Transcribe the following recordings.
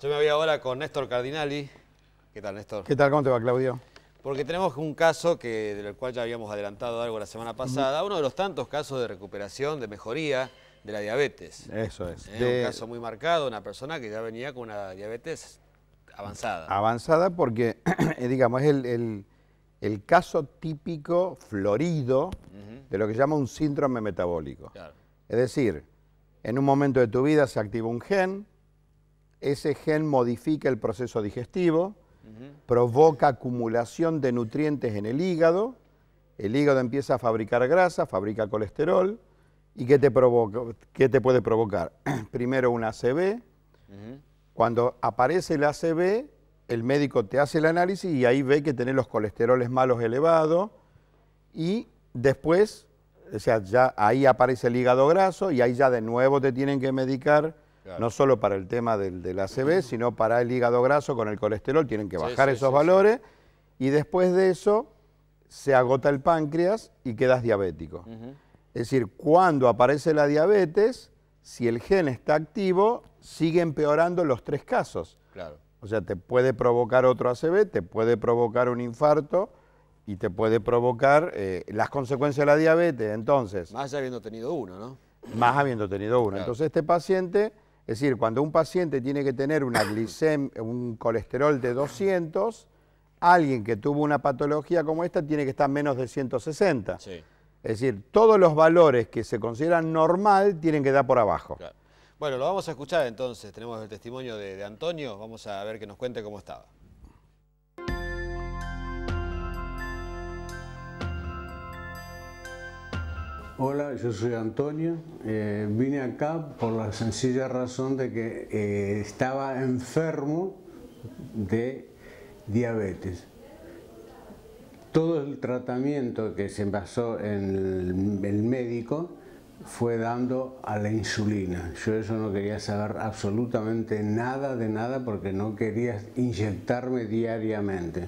Yo me voy ahora con Néstor Cardinali. ¿Qué tal, Néstor? ¿Qué tal? ¿Cómo te va, Claudio? Porque tenemos un caso que, del cual ya habíamos adelantado algo la semana pasada, uno de los tantos casos de recuperación, de mejoría de la diabetes. Eso es. Eh, un caso muy marcado, una persona que ya venía con una diabetes avanzada. Avanzada porque, eh, digamos, es el, caso típico florido de lo que se llama un síndrome metabólico. Claro. Es decir, en un momento de tu vida se activa un gen, ese gen modifica el proceso digestivo, provoca acumulación de nutrientes en el hígado, el hígado empieza a fabricar grasa, fabrica colesterol, ¿y qué te, provoca, te puede provocar? Primero una ACB, cuando aparece el ACB, el médico te hace el análisis y ahí ve que tenés los colesteroles malos elevados y después, o sea, ya ahí aparece el hígado graso y ahí ya de nuevo te tienen que medicar no solo para el tema del, la ACB, sino para el hígado graso con el colesterol, tienen que bajar esos valores y después de eso se agota el páncreas y quedas diabético. Es decir, cuando aparece la diabetes, si el gen está activo, sigue empeorando los tres casos. Claro. O sea, te puede provocar otro ACV, te puede provocar un infarto y te puede provocar eh, las consecuencias de la diabetes. Entonces. Más habiendo tenido uno, ¿no? Más habiendo tenido uno. Entonces, este paciente es decir, cuando un paciente tiene que tener un colesterol de 200, alguien que tuvo una patología como esta tiene que estar menos de 160. Es decir, todos los valores que se consideran normal tienen que dar por abajo. Bueno, lo vamos a escuchar entonces. Tenemos el testimonio de, de Antonio. Vamos a ver que nos cuente cómo estaba. Hola, yo soy Antonio. Eh, vine acá por la sencilla razón de que eh, estaba enfermo de diabetes. Todo el tratamiento que se basó en el médico fue dando a la insulina. Yo eso no quería saber absolutamente nada de nada porque no quería inyectarme diariamente.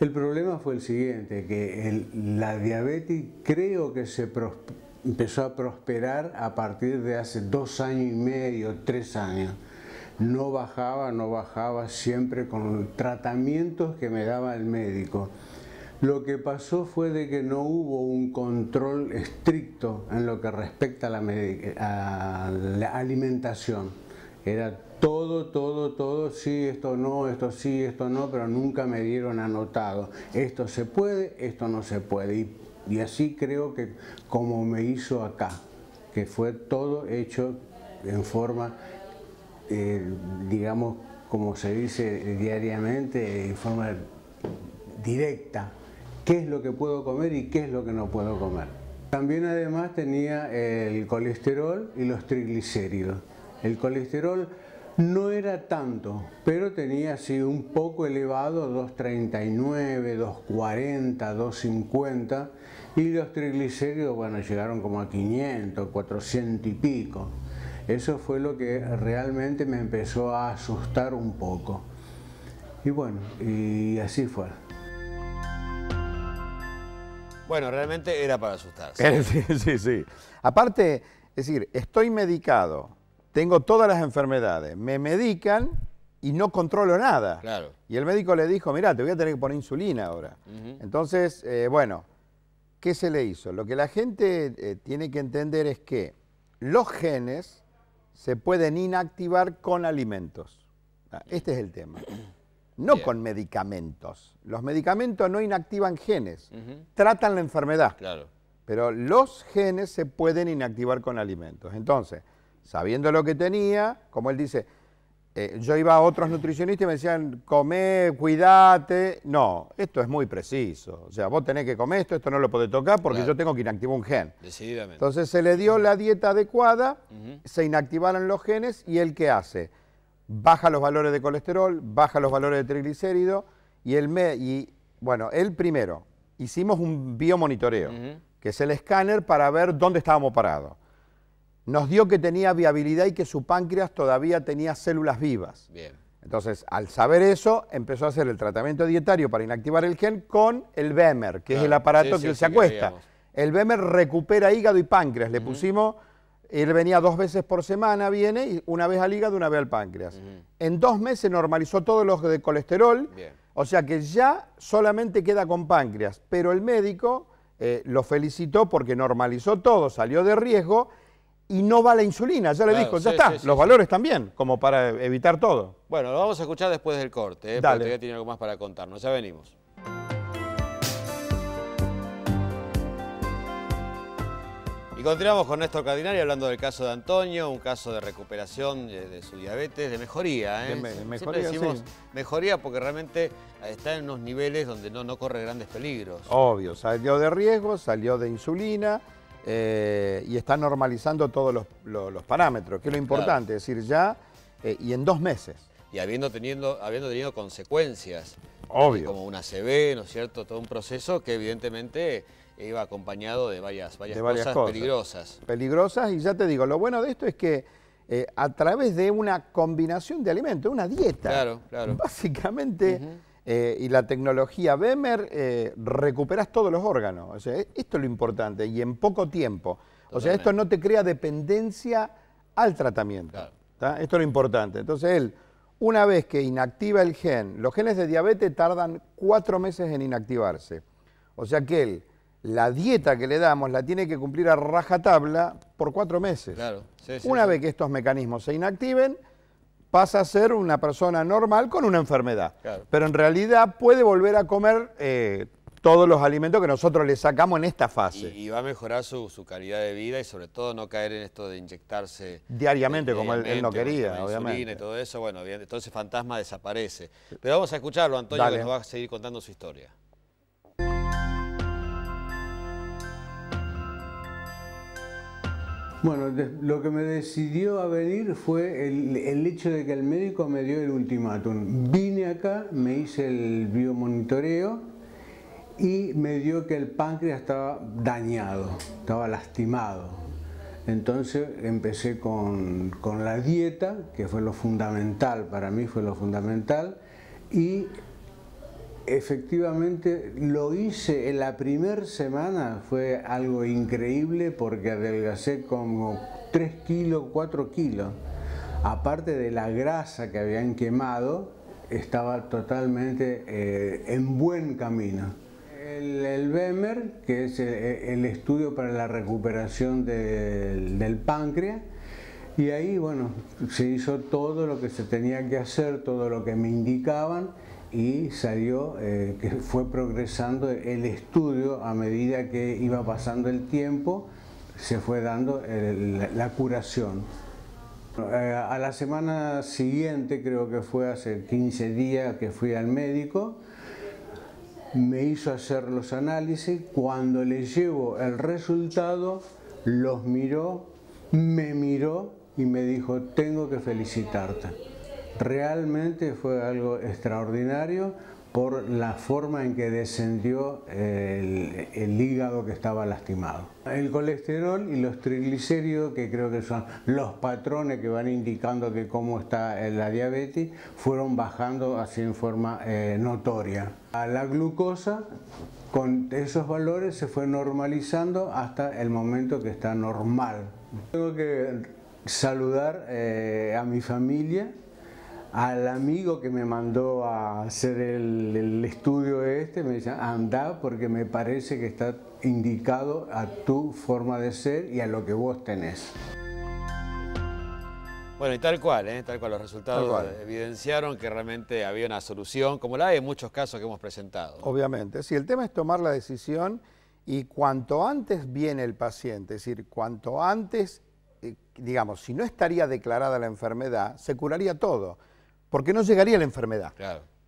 El problema fue el siguiente, que la diabetes creo que se empezó a prosperar a partir de hace dos años y medio, tres años. No bajaba, no bajaba, siempre con tratamientos que me daba el médico. Lo que pasó fue de que no hubo un control estricto en lo que respecta a la, a la alimentación. Era todo, todo, todo, sí, esto no, esto sí, esto no, pero nunca me dieron anotado. Esto se puede, esto no se puede. Y, así creo que como me hizo acá, que fue todo hecho en forma, eh, digamos, como se dice diariamente, en forma directa. ¿Qué es lo que puedo comer y qué es lo que no puedo comer? También además tenía el colesterol y los triglicéridos. El colesterol no era tanto, pero tenía así un poco elevado 239, 240, 250 y los triglicéridos, bueno, llegaron como a 500, 400 y pico. Eso fue lo que realmente me empezó a asustar un poco. Y bueno, y así fue. Bueno, realmente era para asustarse. sí, sí, sí. Aparte, es decir, estoy medicado, tengo todas las enfermedades, me medican y no controlo nada. Y el médico le dijo, mira, te voy a tener que poner insulina ahora. Entonces, eh, bueno, ¿qué se le hizo? Lo que la gente eh, tiene que entender es que los genes se pueden inactivar con alimentos. Ah, este es el tema. No con medicamentos. Los medicamentos no inactivan genes, tratan la enfermedad. Claro. Pero los genes se pueden inactivar con alimentos. Entonces, sabiendo lo que tenía, como él dice, eh, yo iba a otros nutricionistas y me decían, come, cuídate, No, esto es muy preciso. O sea, vos tenés que comer esto, esto no lo podés tocar porque yo tengo que inactivar un gen. Decididamente. Entonces se le dio la dieta adecuada, se inactivaron los genes y él qué hace? Baja los valores de colesterol, baja los valores de triglicérido y él me, y bueno, él primero hicimos un biomonitoreo, que es el escáner para ver dónde estábamos parados nos dio que tenía viabilidad y que su páncreas todavía tenía células vivas. Bien. Entonces, al saber eso, empezó a hacer el tratamiento dietario para inactivar el gen con el BEMER, que es el aparato que se acuesta. el BEMER recupera hígado y páncreas. Le pusimos, él venía dos veces por semana, viene, y una vez al hígado, una vez al páncreas. En dos meses normalizó todos los de colesterol, Bien. o sea que ya solamente queda con páncreas. Pero el médico eh, lo felicitó porque normalizó todo, salió de riesgo y no va la insulina, ya le dijo, ya está, los valores también, como para evitar todo. Bueno, lo vamos a escuchar después del corte, ¿eh? Dale. tiene algo más para contarnos, ya venimos. Y continuamos con Néstor Cardinari hablando del caso de Antonio, un caso de recuperación de, su diabetes, de mejoría. ¿eh? mejoría Siempre mejoría porque realmente está en unos niveles donde no, no corre grandes peligros. Obvio, salió de riesgo, salió de insulina, eh, y está normalizando todos los, parámetros, que es lo importante, es decir, ya eh, y en dos meses. Y habiendo, teniendo, habiendo tenido consecuencias. Eh, Obvio. Como una CB, ¿no es cierto? Todo un proceso que evidentemente iba acompañado de varias, varias, cosas, peligrosas. Peligrosas y ya te digo, lo bueno de esto es que a través de una combinación de alimentos, una dieta, claro, claro. básicamente... Eh, y la tecnología Bemer, eh, recuperas todos los órganos. esto es lo importante y en poco tiempo. O sea, esto no te crea dependencia al tratamiento. Esto es lo importante. Entonces, él, una vez que inactiva el gen, los genes de diabetes tardan cuatro meses en inactivarse. O sea que él, la dieta que le damos la tiene que cumplir a rajatabla por cuatro meses. una vez que estos mecanismos se inactiven, pasa a ser una persona normal con una enfermedad. Pero en realidad puede volver a comer eh, todos los alimentos que nosotros le sacamos en esta fase. Y, va a mejorar su, calidad de vida y sobre todo no caer en esto de inyectarse... Diariamente, como él, no quería, obviamente. Y todo eso, bueno, entonces Fantasma desaparece. Pero vamos a escucharlo, Antonio, que nos va a seguir contando su historia. Bueno, lo que me decidió a venir fue el, hecho de que el médico me dio el ultimátum. Vine acá, me hice el biomonitoreo y me dio que el páncreas estaba dañado, estaba lastimado. Entonces empecé con, con la dieta, que fue lo fundamental, para mí fue lo fundamental, y Efectivamente, lo hice en la primera semana, fue algo increíble porque adelgacé como 3 kilos, 4 kilos. Aparte de la grasa que habían quemado, estaba totalmente eh, en buen camino. El, el BEMER, que es eh, el, estudio para la recuperación del páncreas, y ahí, bueno, se hizo todo lo que se tenía que hacer, todo lo que me indicaban y salió eh, que fue progresando el estudio a medida que iba pasando el tiempo, se fue dando la, curación. Eh, a la semana siguiente, creo que fue hace 15 días que fui al médico, me hizo hacer los análisis, cuando le llevo el resultado, los miró, me miró y me dijo, tengo que felicitarte. Realmente fue algo extraordinario por la forma en que descendió el, hígado que estaba lastimado. El colesterol y los triglicéridos, que creo que son los patrones que van indicando que cómo está la diabetes, fueron bajando así en forma eh, notoria. A la glucosa con esos valores se fue normalizando hasta el momento que está normal. Tengo que saludar eh, a mi familia al amigo que me mandó a hacer el, estudio este, me dice, anda porque me parece que está indicado a tu forma de ser y a lo que vos tenés. Bueno, y tal cual, ¿eh? tal cual, los resultados evidenciaron que realmente había una solución, como la hay en muchos casos que hemos presentado. Obviamente, sí, el tema es tomar la decisión y cuanto antes viene el paciente, es decir, cuanto antes, eh, digamos, si no estaría declarada la enfermedad, se curaría todo porque no llegaría la enfermedad.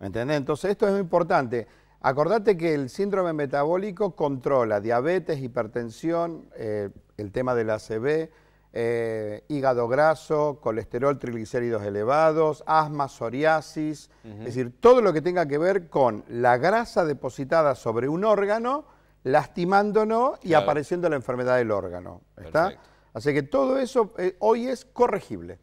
¿Me entendés? Entonces esto es muy importante. Acordate que el síndrome metabólico controla diabetes, hipertensión, eh, el tema del ACV, eh, hígado graso, colesterol, triglicéridos elevados, asma, psoriasis, es decir, todo lo que tenga que ver con la grasa depositada sobre un órgano, lastimándonos y apareciendo la enfermedad del órgano. ¿está? Así que todo eso eh, hoy es corregible.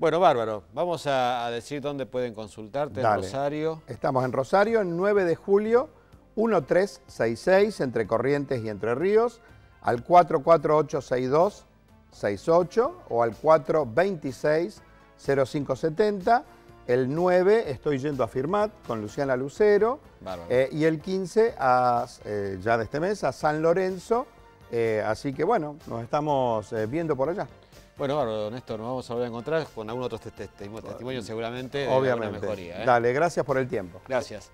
Bueno, bárbaro. Vamos a, decir dónde pueden consultarte en Rosario. Estamos en Rosario, en 9 de julio, 1366, entre Corrientes y Entre Ríos, al 4486268 o al 426-0570. El 9 estoy yendo a Firmat con Luciana Lucero. Eh, y el 15, eh, ya de este mes, a San Lorenzo. Eh, así que bueno, nos estamos viendo por allá. Bueno, bárbaro, Néstor, nos vamos a volver a encontrar con algún otro testimonio, seguramente. Obviamente. mejoría, ¿eh? Dale, gracias por el tiempo. Gracias.